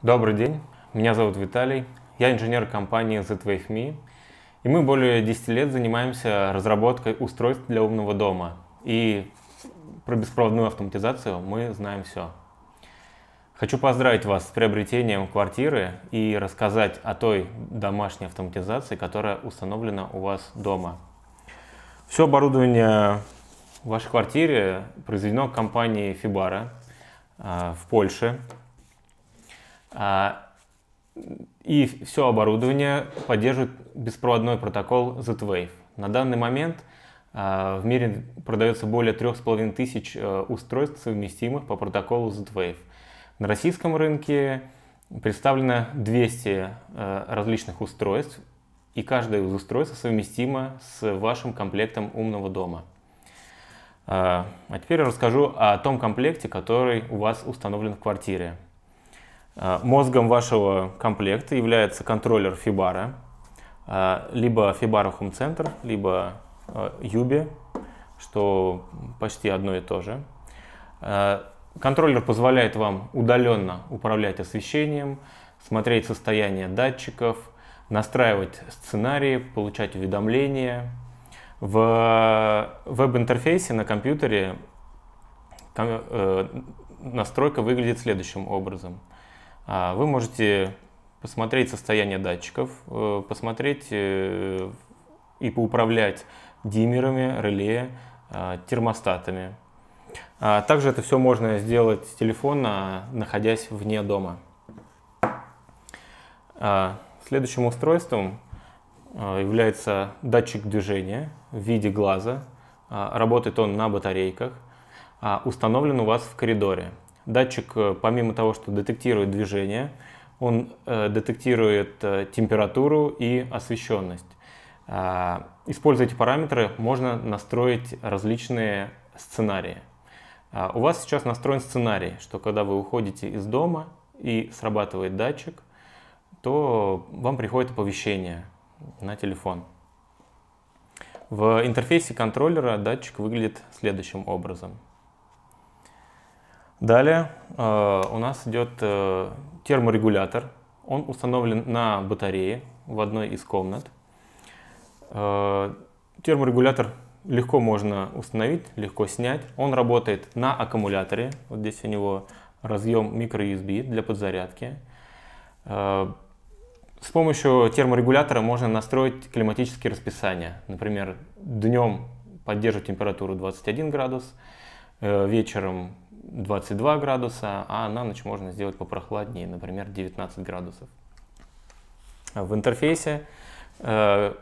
Добрый день, меня зовут Виталий, я инженер компании ZWave.me, и мы более 10 лет занимаемся разработкой устройств для умного дома, и про беспроводную автоматизацию мы знаем все. Хочу поздравить вас с приобретением квартиры и рассказать о той домашней автоматизации, которая установлена у вас дома. Все оборудование в вашей квартире произведено компанией Fibara а, в Польше. А, и все оборудование поддерживает беспроводной протокол Z-Wave. На данный момент а, в мире продается более 3,5 тысяч э, устройств, совместимых по протоколу Z-Wave. На российском рынке представлено 200 э, различных устройств, и каждое из устройств совместимо с вашим комплектом умного дома. А, а теперь я расскажу о том комплекте, который у вас установлен в квартире. А, мозгом вашего комплекта является контроллер Фибара, а, либо Фибара Home Center, либо а, Юби, что почти одно и то же. Контроллер позволяет вам удаленно управлять освещением, смотреть состояние датчиков, настраивать сценарии, получать уведомления. В веб-интерфейсе на компьютере э, настройка выглядит следующим образом – а, вы можете посмотреть состояние датчиков, э, посмотреть э, и поуправлять диммерами, реле, а, термостатами. А, также это все можно сделать с телефона, находясь вне дома. Следующим устройством является датчик движения в виде глаза. Работает он на батарейках. Установлен у вас в коридоре. Датчик, э, помимо того, что детектирует движение, он э, детектирует э, температуру и освещенность. А, используя эти параметры, можно настроить различные сценарии. А, у вас сейчас настроен сценарий, что когда вы уходите из дома и срабатывает датчик, то вам приходит оповещение на телефон. В интерфейсе контроллера датчик выглядит следующим образом – Далее э, у нас идет э, терморегулятор. Он установлен на батарее в одной из комнат. Э, терморегулятор легко можно установить, легко снять. Он работает на аккумуляторе. Вот здесь у него разъем microUSB для подзарядки. Э, с помощью терморегулятора можно настроить климатические расписания. Например, днем поддерживать температуру 21 градус, э, вечером 22 градуса, а на ночь можно сделать попрохладнее, например, 19 градусов. А в интерфейсе э,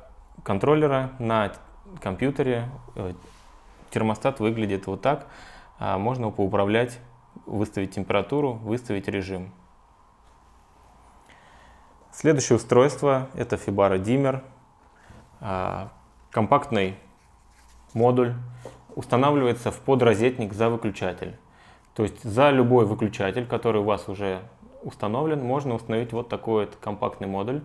контроллера на компьютере э, термостат выглядит вот так. А можно поуправлять, выставить температуру, выставить режим. Следующее устройство – это Fibara Dimmer, э, компактный модуль, устанавливается в подрозетник за выключатель. То есть за любой выключатель, который у вас уже установлен, можно установить вот такой вот компактный модуль,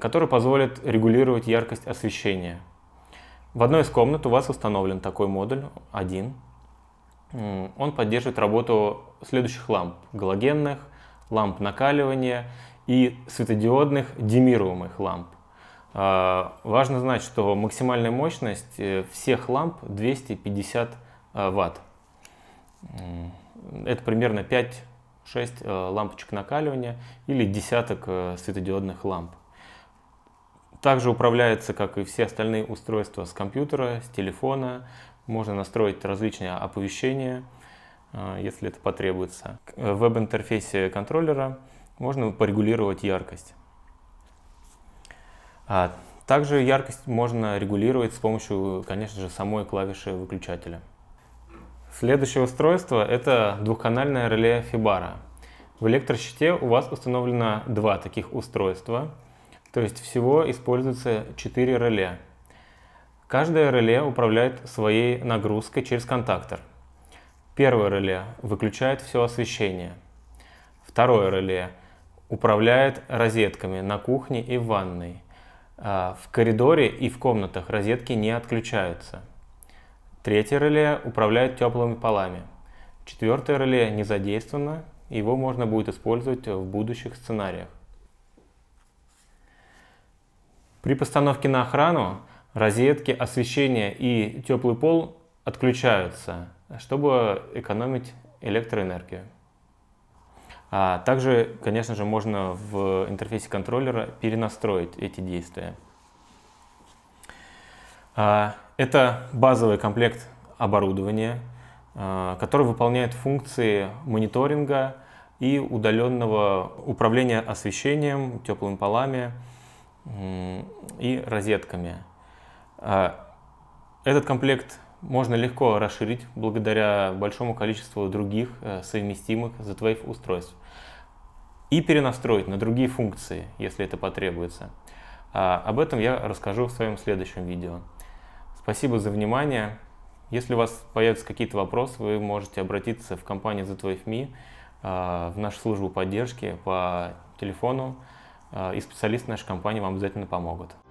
который позволит регулировать яркость освещения. В одной из комнат у вас установлен такой модуль, один. Он поддерживает работу следующих ламп. Галогенных, ламп накаливания и светодиодных демируемых ламп. А, важно знать, что максимальная мощность э, всех ламп 250 э, Вт. Это примерно 5-6 э, лампочек накаливания или десяток э, светодиодных ламп. Также управляется, как и все остальные устройства, с компьютера, с телефона. Можно настроить различные оповещения, э, если это потребуется. В веб-интерфейсе контроллера можно порегулировать яркость. А также яркость можно регулировать с помощью, конечно же, самой клавиши выключателя. Следующее устройство – это двухканальное реле Фибара. В электрощите у вас установлено два таких устройства, то есть всего используется 4 реле. Каждое реле управляет своей нагрузкой через контактор. Первое реле выключает все освещение. Второе реле управляет розетками на кухне и в ванной. А, в коридоре и в комнатах розетки не отключаются. Третье реле управляет теплыми полами. Четвертое реле не задействовано, его можно будет использовать в будущих сценариях. При постановке на охрану розетки, освещение и теплый пол отключаются, чтобы экономить электроэнергию. А также, конечно же, можно в интерфейсе контроллера перенастроить эти действия. А это базовый комплект оборудования, э, который выполняет функции мониторинга и удаленного управления освещением, теплыми полами и розетками. Э, этот комплект можно легко расширить благодаря большому количеству других э, совместимых Z-Wave устройств и перенастроить на другие функции, если это потребуется. А об этом я расскажу в своем следующем видео. Спасибо за внимание. Если у вас появятся какие-то вопросы, вы можете обратиться в компанию Z2FMI, а, в нашу службу поддержки по телефону, а, и специалисты нашей компании вам обязательно помогут.